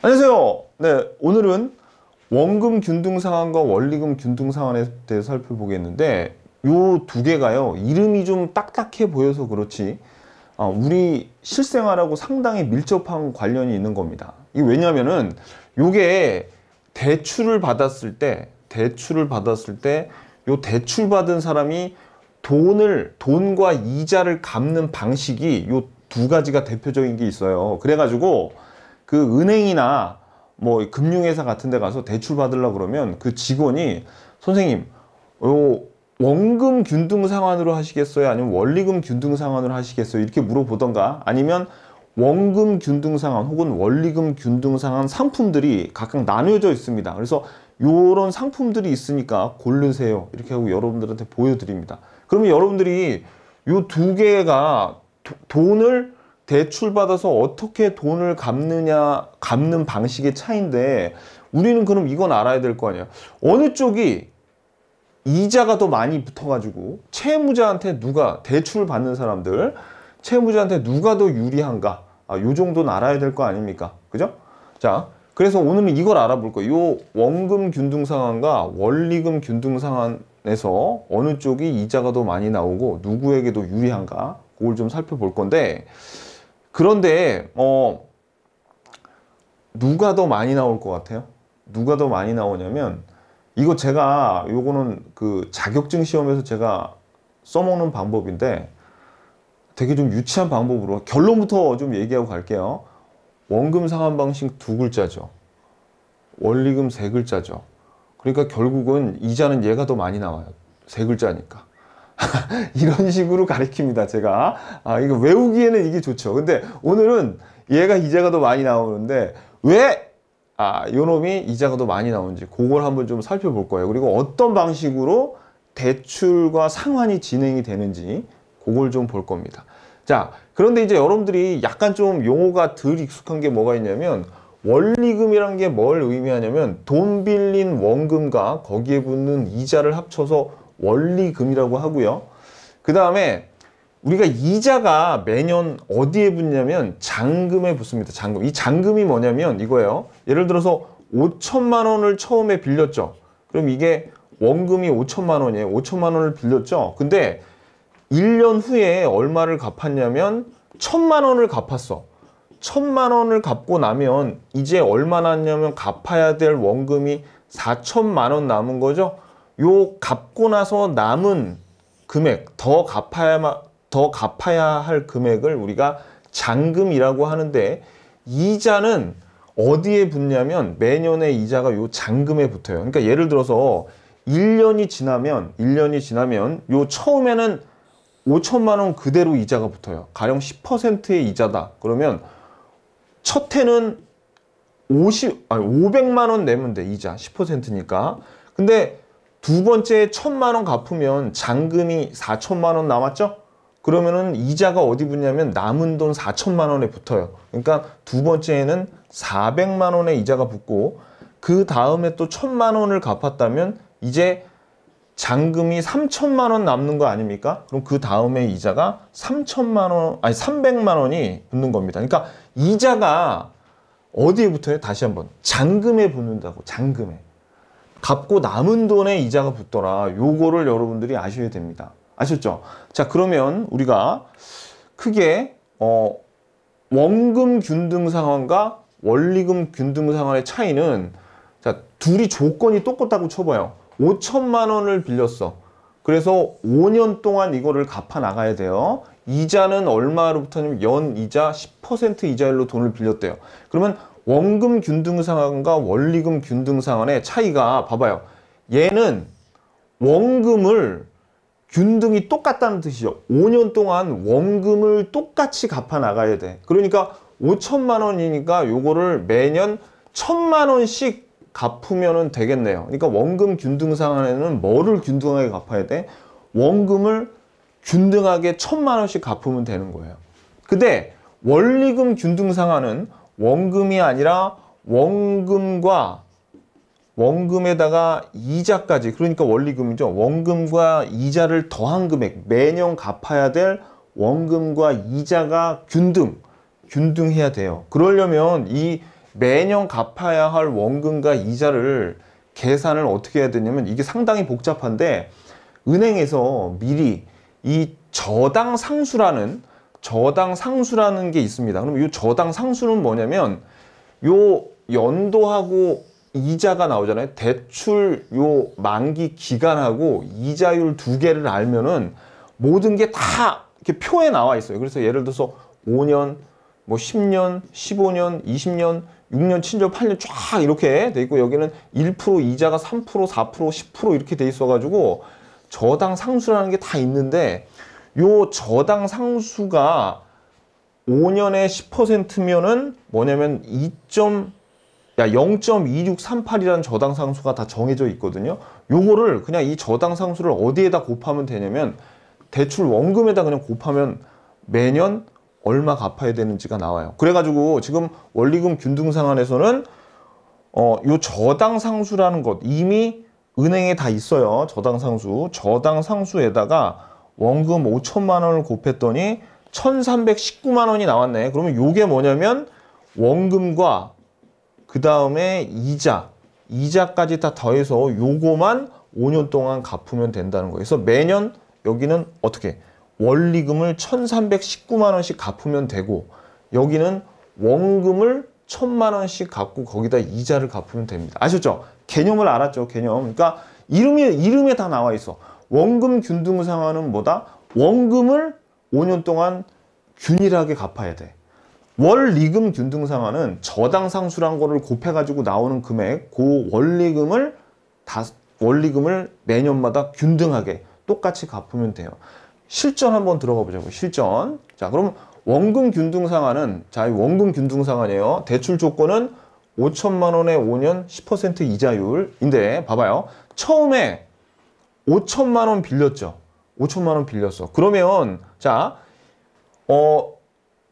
안녕하세요. 네, 오늘은 원금 균등 상환과 원리금 균등 상환에 대해 살펴보겠는데 요 두 개가요. 이름이 좀 딱딱해 보여서 그렇지 어, 우리 실생활하고 상당히 밀접한 관련이 있는 겁니다. 이게 왜냐면은 요게 대출을 받았을 때 대출을 받았을 때요 대출 받은 사람이 돈을 돈과 이자를 갚는 방식이 요 두 가지가 대표적인 게 있어요. 그래 가지고 그 은행이나 뭐 금융회사 같은 데 가서 대출 받으려 고 그러면 그 직원이 선생님 어, 원금 균등 상환으로 하시겠어요? 아니면 원리금 균등 상환으로 하시겠어요? 이렇게 물어보던가 아니면 원금 균등 상환 혹은 원리금 균등 상환 상품들이 각각 나뉘어져 있습니다. 그래서 이런 상품들이 있으니까 고르세요. 이렇게 하고 여러분들한테 보여드립니다. 그러면 여러분들이 이 두 개가 도, 돈을 대출받아서 어떻게 돈을 갚느냐, 갚는 방식의 차이인데 우리는 그럼 이건 알아야 될 거 아니야. 어느 쪽이 이자가 더 많이 붙어가지고 채무자한테 누가 대출 받는 사람들 채무자한테 누가 더 유리한가 아, 요 정도는 알아야 될 거 아닙니까 그죠 자 그래서 오늘은 이걸 알아볼 거예요 원금 균등 상환과 원리금 균등 상환에서 어느 쪽이 이자가 더 많이 나오고 누구에게 도 유리한가 그걸 좀 살펴볼 건데 그런데 어 누가 더 많이 나올 것 같아요? 누가 더 많이 나오냐면 이거 제가 요거는 그 자격증 시험에서 제가 써먹는 방법인데 되게 좀 유치한 방법으로 결론부터 좀 얘기하고 갈게요. 원금 상환 방식 두 글자죠. 원리금 세 글자죠. 그러니까 결국은 이자는 얘가 더 많이 나와요. 세 글자니까. 이런 식으로 가리킵니다 제가 아 이거 외우기에는 이게 좋죠 근데 오늘은 얘가 이자가 더 많이 나오는데 왜 아, 요놈이 이자가 더 많이 나오는지 그걸 한번 좀 살펴볼 거예요 그리고 어떤 방식으로 대출과 상환이 진행이 되는지 그걸 좀 볼 겁니다 자 그런데 이제 여러분들이 약간 좀 용어가 덜 익숙한 게 뭐가 있냐면 원리금이란 게 뭘 의미하냐면 돈 빌린 원금과 거기에 붙는 이자를 합쳐서 원리금이라고 하고요. 그 다음에 우리가 이자가 매년 어디에 붙냐면 잔금에 붙습니다. 잔금. 이 잔금이 뭐냐면 이거예요. 예를 들어서 5천만 원을 처음에 빌렸죠. 그럼 이게 원금이 5천만 원이에요. 5천만 원을 빌렸죠. 근데 1년 후에 얼마를 갚았냐면 천만 원을 갚았어. 천만 원을 갚고 나면 이제 얼마 났냐면 갚아야 될 원금이 4천만 원 남은 거죠. 요 갚고 나서 남은 금액 더 갚아야 더 갚아야 할 금액을 우리가 잔금이라고 하는데 이자는 어디에 붙냐면 매년의 이자가 요 잔금에 붙어요. 그러니까 예를 들어서 1년이 지나면 1년이 지나면 요 처음에는 5천만 원 그대로 이자가 붙어요. 가령 10%의 이자다. 그러면 첫 해는 50, 아니 500만 원 내면 돼. 이자 10%니까. 근데 두 번째 천만 원 갚으면 잔금이 4천만 원 남았죠? 그러면은 이자가 어디 붙냐면 남은 돈 4천만 원에 붙어요. 그러니까 두 번째에는 400만 원의 이자가 붙고 그 다음에 또 천만 원을 갚았다면 이제 잔금이 3천만 원 남는 거 아닙니까? 그럼 그 다음에 이자가 3천만 원, 아니 300만 원이 붙는 겁니다. 그러니까 이자가 어디에 붙어요? 다시 한번 잔금에 붙는다고 잔금에. 갚고 남은 돈에 이자가 붙더라. 요거를 여러분들이 아셔야 됩니다. 아셨죠? 자 그러면 우리가 크게 어, 원금 균등 상환과 원리금 균등 상환의 차이는 자 둘이 조건이 똑같다고 쳐봐요. 5천만 원을 빌렸어. 그래서 5년 동안 이거를 갚아 나가야 돼요. 이자는 얼마로부터냐면 연 이자 10% 이자율로 돈을 빌렸대요. 그러면 원금 균등 상환과 원리금 균등 상환의 차이가 봐봐요. 얘는 원금을 균등이 똑같다는 뜻이죠. 5년 동안 원금을 똑같이 갚아 나가야 돼. 그러니까 5천만 원이니까 요거를 매년 천만 원씩 갚으면 되겠네요. 그러니까 원금 균등 상환에는 뭐를 균등하게 갚아야 돼? 원금을 균등하게 천만 원씩 갚으면 되는 거예요. 근데 원리금 균등 상환은 원금이 아니라 원금과 원금에다가 이자까지 그러니까 원리금이죠. 원금과 이자를 더한 금액 매년 갚아야 될 원금과 이자가 균등 균등해야 돼요. 그러려면 이 매년 갚아야 할 원금과 이자를 계산을 어떻게 해야 되냐면 이게 상당히 복잡한데 은행에서 미리 이 저당 상수라는 저당 상수라는 게 있습니다. 그럼 이 저당 상수는 뭐냐면 요 연도하고 이자가 나오잖아요. 대출 요 만기 기간하고 이자율 두 개를 알면은 모든 게 다 이렇게 표에 나와 있어요. 그래서 예를 들어서 5년, 뭐 10년, 15년, 20년, 6년, 7년, 8년 쫙 이렇게 돼 있고 여기는 1% 이자가 3%, 4%, 10% 이렇게 돼 있어 가지고 저당 상수라는 게 다 있는데 요 저당 상수가 5년에 10%면은 뭐냐면 2. 야 0.2638이라는 저당 상수가 다 정해져 있거든요. 요거를 그냥 이 저당 상수를 어디에다 곱하면 되냐면 대출 원금에다 그냥 곱하면 매년 얼마 갚아야 되는지가 나와요. 그래가지고 지금 원리금 균등상환에서는 어, 요 저당 상수라는 것 이미 은행에 다 있어요. 저당 상수. 저당 상수에다가 원금 5천만 원을 곱했더니 1,319만 원이 나왔네. 그러면 요게 뭐냐면 원금과 그 다음에 이자, 이자까지 다 더해서 요거만 5년 동안 갚으면 된다는 거예요. 그래서 매년 여기는 어떻게 원리금을 1,319만 원씩 갚으면 되고 여기는 원금을 1,000만 원씩 갚고 거기다 이자를 갚으면 됩니다. 아셨죠? 개념을 알았죠? 개념. 그러니까 이름이 이름에 다 나와 있어. 원금 균등 상환은 뭐다? 원금을 5년 동안 균일하게 갚아야 돼. 월리금 균등 상환은 저당 상수란 거를 곱해가지고 나오는 금액, 그 원리금을 다 원리금을 매년마다 균등하게 똑같이 갚으면 돼요. 실전 한번 들어가 보자고. 실전. 자, 그럼 원금 균등 상환은 자, 이 원금 균등 상환이에요. 대출 조건은 5천만 원에 5년 10% 이자율인데 봐봐요. 처음에 5천만 원 빌렸죠. 5천만 원 빌렸어. 그러면 자, 어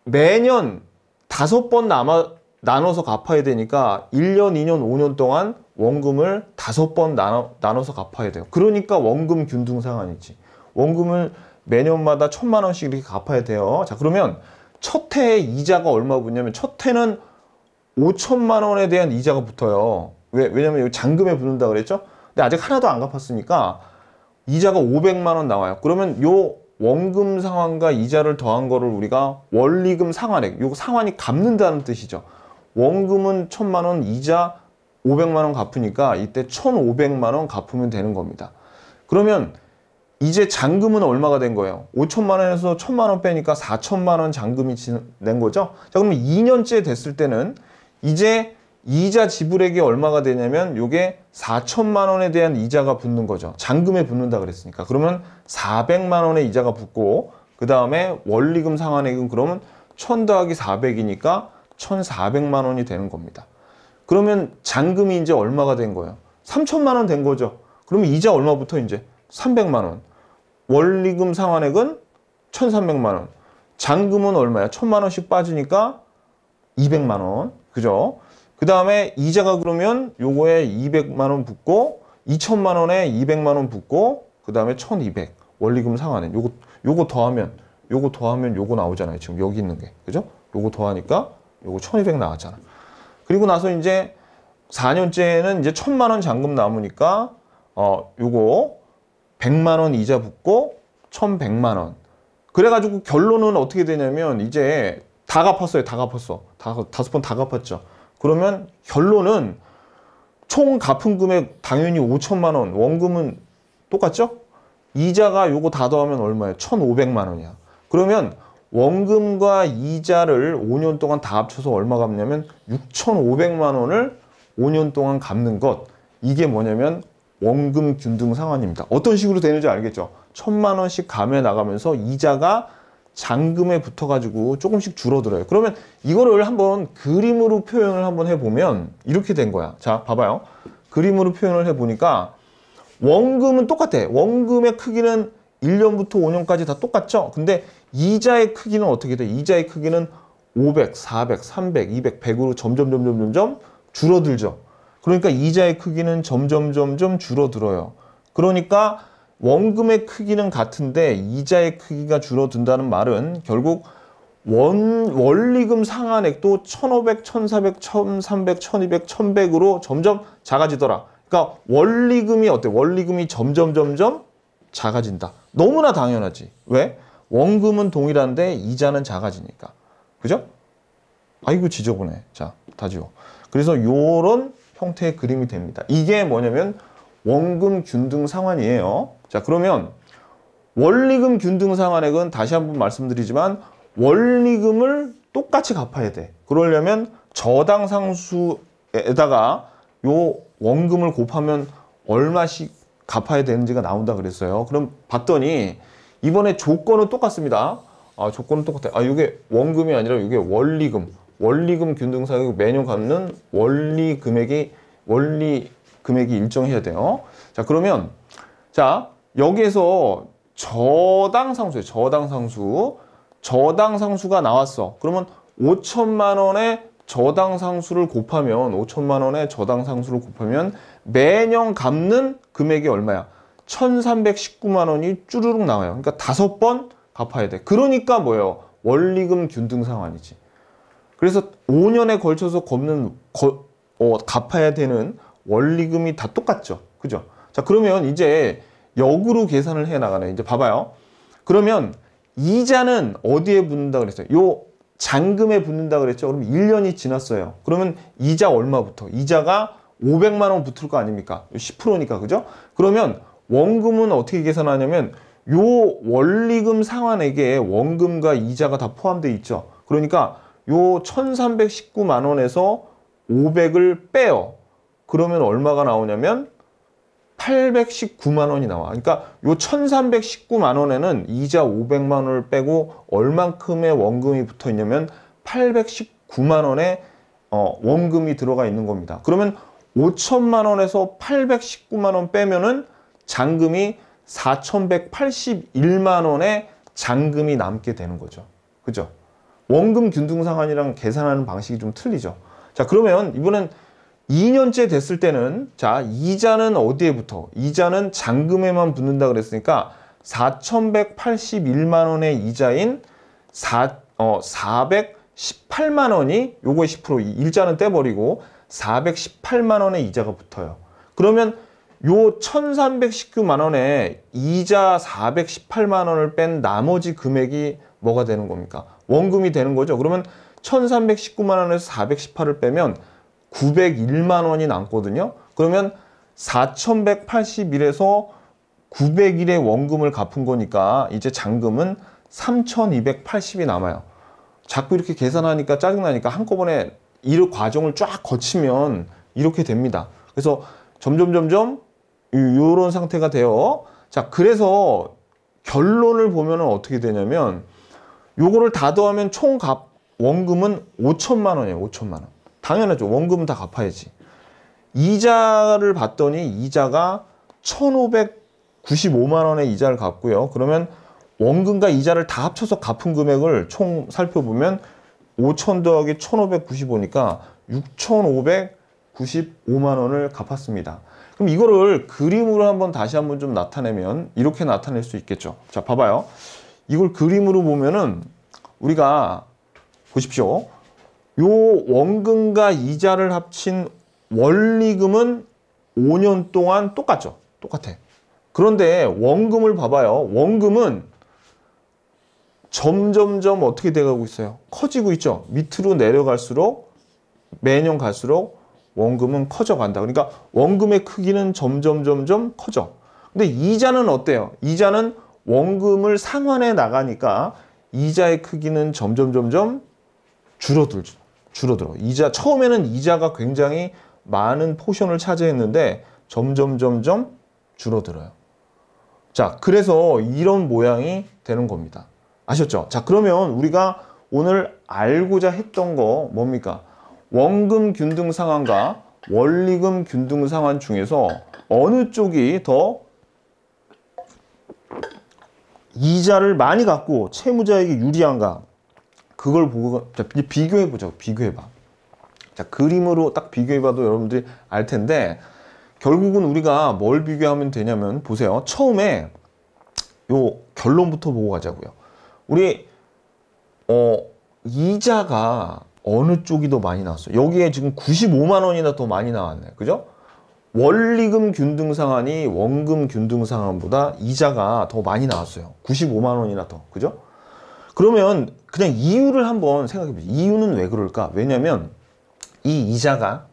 매년 다섯 번 남아 나눠서 갚아야 되니까 1년, 2년, 5년 동안 원금을 다섯 번 나눠, 나눠서 갚아야 돼요. 그러니까 원금 균등 상환이지. 원금을 매년마다 천만 원씩 이렇게 갚아야 돼요. 자, 그러면 첫 해에 이자가 얼마 붙냐면 첫 해는 5천만 원에 대한 이자가 붙어요. 왜, 왜냐면 잔금에 붙는다 그랬죠? 근데 아직 하나도 안 갚았으니까 이자가 500만 원 나와요. 그러면 요 원금 상환과 이자를 더한 거를 우리가 원리금 상환액, 요 상환이 갚는다는 뜻이죠. 원금은 1000만 원, 이자 500만 원 갚으니까 이때 1500만 원 갚으면 되는 겁니다. 그러면 이제 잔금은 얼마가 된 거예요? 5천만 원에서 1천만 원 빼니까 4천만 원 잔금이 낸 거죠? 자, 그러면 2년째 됐을 때는 이제 이자 지불액이 얼마가 되냐면 요게 4천만 원에 대한 이자가 붙는 거죠. 잔금에 붙는다 그랬으니까. 그러면 400만 원의 이자가 붙고 그 다음에 원리금 상환액은 그러면 1000 더하기 400이니까 1400만 원이 되는 겁니다. 그러면 잔금이 이제 얼마가 된 거예요? 3천만 원 된 거죠. 그러면 이자 얼마부터 이제 300만 원. 원리금 상환액은 1300만 원. 잔금은 얼마야? 1000만 원씩 빠지니까 200만 원. 그죠? 그 다음에 이자가 그러면 요거에 200만 원 붙고 2천만 원에 200만 원 붙고 그 다음에 1200 원리금 상환은 요거 요거 더하면 요거 더하면 요거 나오잖아요 지금 여기 있는 게 그죠? 요거 더하니까 요거 1200 나왔잖아 그리고 나서 이제 4년째에는 이제 1000만 원 잔금 남으니까 어 요거 100만 원 이자 붙고 1100만 원 그래가지고 결론은 어떻게 되냐면 이제 다 갚았어요 다 갚았어 다, 다섯 번 다 갚았죠 그러면 결론은 총 갚은 금액 당연히 5천만 원, 원금은 똑같죠? 이자가 요거 다 더하면 얼마예요? 1,500만 원이야. 그러면 원금과 이자를 5년 동안 다 합쳐서 얼마 갚냐면 6,500만 원을 5년 동안 갚는 것. 이게 뭐냐면 원금 균등 상환입니다. 어떤 식으로 되는지 알겠죠? 1 0 0 0만 원씩 감해 나가면서 이자가 잔금에 붙어가지고 조금씩 줄어들어요. 그러면 이거를 한번 그림으로 표현을 한번 해보면 이렇게 된 거야. 자, 봐봐요. 그림으로 표현을 해보니까 원금은 똑같아. 원금의 크기는 1년부터 5년까지 다 똑같죠? 근데 이자의 크기는 어떻게 돼? 이자의 크기는 500, 400, 300, 200, 100으로 점점, 점점, 점점 줄어들죠. 그러니까 이자의 크기는 점점, 점점 줄어들어요. 그러니까 원금의 크기는 같은데 이자의 크기가 줄어든다는 말은 결국 원, 원리금 상한액도 1,500, 1,400, 1,300, 1,200, 1,100으로 점점 작아지더라. 그러니까 원리금이 어때? 원리금이 점점 점점 작아진다. 너무나 당연하지. 왜? 원금은 동일한데 이자는 작아지니까. 그죠? 아이고 지저분해. 자, 다지워. 그래서 요런 형태의 그림이 됩니다. 이게 뭐냐면 원금 균등 상환이에요. 자 그러면 원리금 균등 상환액은 다시 한 번 말씀드리지만 원리금을 똑같이 갚아야 돼. 그러려면 저당 상수에다가 요 원금을 곱하면 얼마씩 갚아야 되는지가 나온다 그랬어요. 그럼 봤더니 이번에 조건은 똑같습니다. 아 조건은 똑같아아 이게 원금이 아니라 이게 원리금. 원리금 균등상액 매년 갚는 원리 금액이 원리 금액이 일정해야 돼요. 자, 그러면 자, 여기에서 저당 상수에요 저당 상수. 저당 상수가 나왔어. 그러면 5천만 원에 저당 상수를 곱하면 5천만 원에 저당 상수를 곱하면 매년 갚는 금액이 얼마야? 1,319만 원이 쭈르륵 나와요. 그러니까 다섯 번 갚아야 돼. 그러니까 뭐예요? 원리금 균등 상환이지. 그래서 5년에 걸쳐서 걷는, 거, 어, 갚아야 되는 원리금이 다 똑같죠. 그죠? 자, 그러면 이제 역으로 계산을 해 나가네. 이제 봐봐요. 그러면 이자는 어디에 붙는다 그랬어요? 요 잔금에 붙는다 그랬죠? 그럼 1년이 지났어요. 그러면 이자 얼마부터? 이자가 500만 원 붙을 거 아닙니까? 10%니까 그죠? 그러면 원금은 어떻게 계산하냐면 요 원리금 상환액에 원금과 이자가 다 포함되어 있죠. 그러니까 요 1319만 원에서 500을 빼요. 그러면 얼마가 나오냐면 819만 원이 나와. 그러니까 요 1319만 원에는 이자 500만 원을 빼고 얼만큼의 원금이 붙어 있냐면 819만 원의 어, 원금이 들어가 있는 겁니다. 그러면 5천만 원에서 819만 원 빼면은 잔금이 4,181만 원의 잔금이 남게 되는 거죠. 그죠? 원금 균등상환이랑 계산하는 방식이 좀 틀리죠. 자, 그러면 이번엔 2년째 됐을 때는 자 이자는 어디에 붙어? 이자는 잔금에만 붙는다 그랬으니까 4,181만 원의 이자인 4, 어, 418만 원이 요거의 10% 일자는 떼버리고 418만 원의 이자가 붙어요. 그러면 요 1,319만 원에 이자 418만 원을 뺀 나머지 금액이 뭐가 되는 겁니까? 원금이 되는 거죠. 그러면 1,319만 원에서 418을 빼면 901만 원이 남거든요. 그러면 4,181에서 901의 원금을 갚은 거니까 이제 잔금은 3,280이 남아요. 자꾸 이렇게 계산하니까 짜증나니까 한꺼번에 이 과정을 쫙 거치면 이렇게 됩니다. 그래서 점점 점점 이런 상태가 돼요. 자, 그래서 결론을 보면 어떻게 되냐면 요거를 다 더하면 총값 원금은 5천만 원이에요. 5천만 원. 당연하죠. 원금 다 갚아야지. 이자를 봤더니 이자가 1,595만 원의 이자를 갚고요. 그러면 원금과 이자를 다 합쳐서 갚은 금액을 총 살펴보면 5천 더하기 1,595니까 6,595만 원을 갚았습니다. 그럼 이거를 그림으로 한번 다시 한번 좀 나타내면 이렇게 나타낼 수 있겠죠. 자, 봐봐요. 이걸 그림으로 보면은 우리가 보십시오. 요 원금과 이자를 합친 원리금은 5년 동안 똑같죠. 똑같아. 그런데 원금을 봐봐요. 원금은 점점점 어떻게 돼가고 있어요? 커지고 있죠. 밑으로 내려갈수록 매년 갈수록 원금은 커져간다. 그러니까 원금의 크기는 점점점점 커져. 근데 이자는 어때요? 이자는 원금을 상환해 나가니까 이자의 크기는 점점점점 줄어들죠. 줄어들어. 이자 처음에는 이자가 굉장히 많은 포션을 차지했는데 점점 점점 줄어들어요. 자, 그래서 이런 모양이 되는 겁니다. 아셨죠? 자, 그러면 우리가 오늘 알고자 했던 거 뭡니까? 원금 균등 상환과 원리금 균등 상환 중에서 어느 쪽이 더 이자를 많이 갖고 채무자에게 유리한가? 그걸 보고 자, 비교해 보자 비교해 봐. 자, 그림으로 딱 비교해 봐도 여러분들이 알 텐데 결국은 우리가 뭘 비교하면 되냐면 보세요. 처음에 요 결론부터 보고 가자고요. 우리 어 이자가 어느 쪽이 더 많이 나왔어요? 여기에 지금 95만 원이나 더 많이 나왔네. 그죠? 원리금 균등 상환이 원금 균등 상환보다 이자가 더 많이 나왔어요. 95만 원이나 더. 그죠? 그러면 그냥 이유를 한번 생각해 보세요. 이유는 왜 그럴까? 왜냐면 이 이자가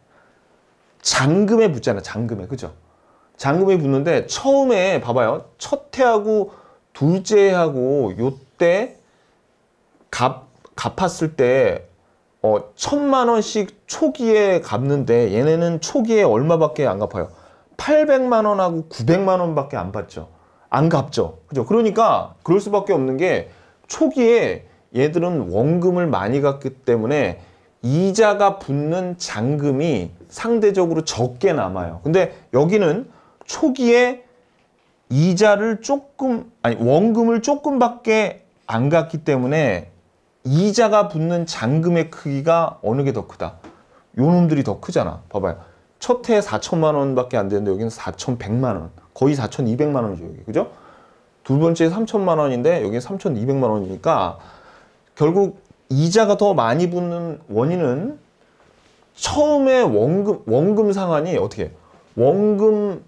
잔금에 붙잖아. 잔금에. 그죠? 잔금에 붙는데 처음에 봐봐요. 첫 해하고 둘째 하고 요때 갚, 갚았을 때 어, 천만 원씩 초기에 갚는데 얘네는 초기에 얼마밖에 안 갚아요? 800만 원하고 900만 원밖에 안 받죠. 안 갚죠. 그죠? 그러니까 그럴 수밖에 없는 게 초기에 얘들은 원금을 많이 갔기 때문에 이자가 붙는 잔금이 상대적으로 적게 남아요. 근데 여기는 초기에 이자를 조금 아니 원금을 조금밖에 안 갔기 때문에 이자가 붙는 잔금의 크기가 어느 게 더 크다. 요 놈들이 더 크잖아. 봐봐요. 첫 해에 4천만 원밖에 안 되는데 여기는 4,100만 원. 거의 4,200만 원이죠. 여기. 그죠? 두 번째 3천만 원인데 여기 3,200만 원이니까 결국 이자가 더 많이 붙는 원인은 처음에 원금 원금 상환이 어떻게 원금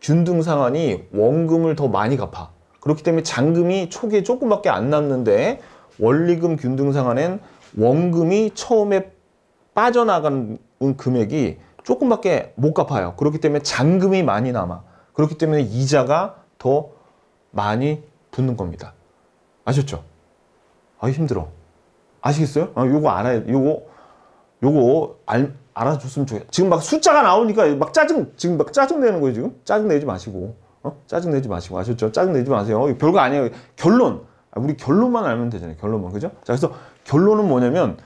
균등 상환이 원금을 더 많이 갚아 그렇기 때문에 잔금이 초기에 조금밖에 안 남는데 원리금 균등 상환엔 원금이 처음에 빠져나간 금액이 조금밖에 못 갚아요 그렇기 때문에 잔금이 많이 남아 그렇기 때문에 이자가 더 많이 붙는 겁니다. 아셨죠? 아 힘들어. 아시겠어요? 아, 요거 알아야 요거 요거 알, 알아줬으면 좋겠 지금 막 숫자가 나오니까 막 짜증 지금 막 짜증 내는 거예요 지금. 짜증 내지 마시고 어? 짜증 내지 마시고 아셨죠? 짜증 내지 마세요. 어, 별거 아니에요. 결론 아, 우리 결론만 알면 되잖아요. 결론만 그죠? 자 그래서 결론은 뭐냐면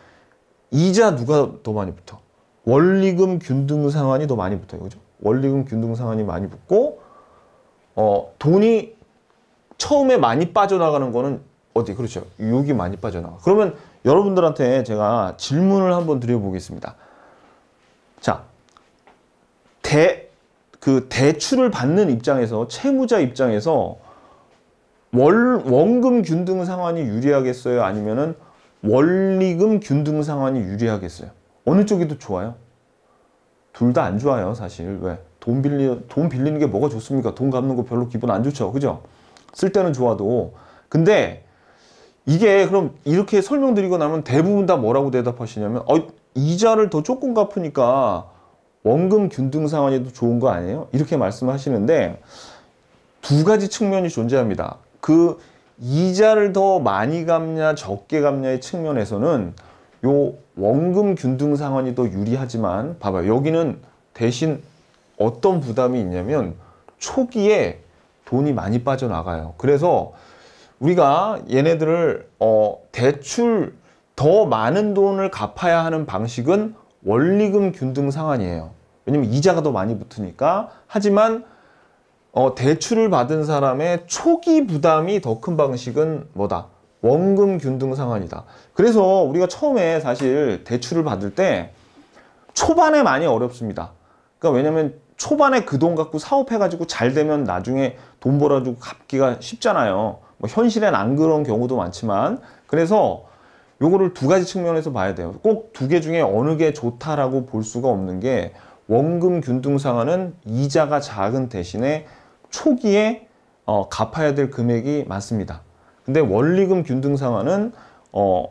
이자 누가 더 많이 붙어? 원리금 균등 상환이 더 많이 붙어요. 그죠? 원리금 균등 상환이 많이 붙고 어 돈이 처음에 많이 빠져나가는 거는 어디? 그렇죠. 유혹이 많이 빠져나가. 그러면 여러분들한테 제가 질문을 한번 드려보겠습니다. 자, 대, 그 대출을 받는 입장에서, 채무자 입장에서 월, 원금 균등 상환이 유리하겠어요? 아니면은 원리금 균등 상환이 유리하겠어요? 어느 쪽이 더 좋아요? 둘 다 안 좋아요, 사실. 왜? 돈 빌리, 돈 빌리는 게 뭐가 좋습니까? 돈 갚는 거 별로 기분 안 좋죠. 그죠? 쓸 때는 좋아도 근데 이게 그럼 이렇게 설명드리고 나면 대부분 다 뭐라고 대답하시냐면 어, 이자를 더 조금 갚으니까 원금 균등 상환이 더 좋은 거 아니에요? 이렇게 말씀하시는데 두 가지 측면이 존재합니다. 그 이자를 더 많이 갚냐 적게 갚냐의 측면에서는 요 원금 균등 상환이 더 유리하지만 봐봐요. 여기는 대신 어떤 부담이 있냐면 초기에 돈이 많이 빠져나가요. 그래서 우리가 얘네들을 어, 대출 더 많은 돈을 갚아야 하는 방식은 원리금 균등 상환이에요. 왜냐면 이자가 더 많이 붙으니까. 하지만 어, 대출을 받은 사람의 초기 부담이 더 큰 방식은 뭐다? 원금 균등 상환이다. 그래서 우리가 처음에 사실 대출을 받을 때 초반에 많이 어렵습니다. 그러니까 왜냐면 초반에 그 돈 갖고 사업해가지고 잘 되면 나중에 돈 벌어주고 갚기가 쉽잖아요. 뭐 현실엔 안 그런 경우도 많지만 그래서 요거를 두 가지 측면에서 봐야 돼요. 꼭 두 개 중에 어느 게 좋다라고 볼 수가 없는 게 원금 균등상환은 이자가 작은 대신에 초기에 어, 갚아야 될 금액이 많습니다. 근데 원리금 균등상환은 어,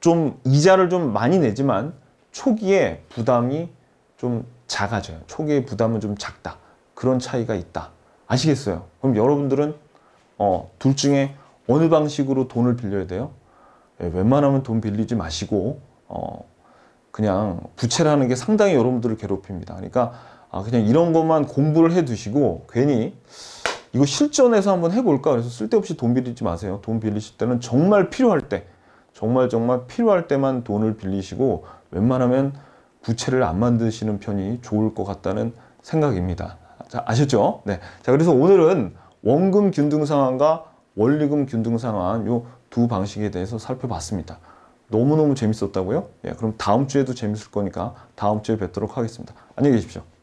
좀 이자를 좀 많이 내지만 초기에 부담이 좀 작아져요. 초기의 부담은 좀 작다. 그런 차이가 있다. 아시겠어요? 그럼 여러분들은 어, 둘 중에 어느 방식으로 돈을 빌려야 돼요? 예, 웬만하면 돈 빌리지 마시고 어, 그냥 부채라는 게 상당히 여러분들을 괴롭힙니다. 그러니까 아, 그냥 이런 것만 공부를 해두시고 괜히 이거 실전에서 한번 해볼까? 그래서 쓸데없이 돈 빌리지 마세요. 돈 빌리실 때는 정말 필요할 때 정말 정말 필요할 때만 돈을 빌리시고 웬만하면 부채를 안 만드시는 편이 좋을 것 같다는 생각입니다. 자, 아셨죠? 네. 자, 그래서 오늘은 원금 균등 상환과 원리금 균등 상환 요 두 방식에 대해서 살펴봤습니다. 너무너무 재밌었다고요? 예, 그럼 다음 주에도 재밌을 거니까 다음 주에 뵙도록 하겠습니다. 안녕히 계십시오.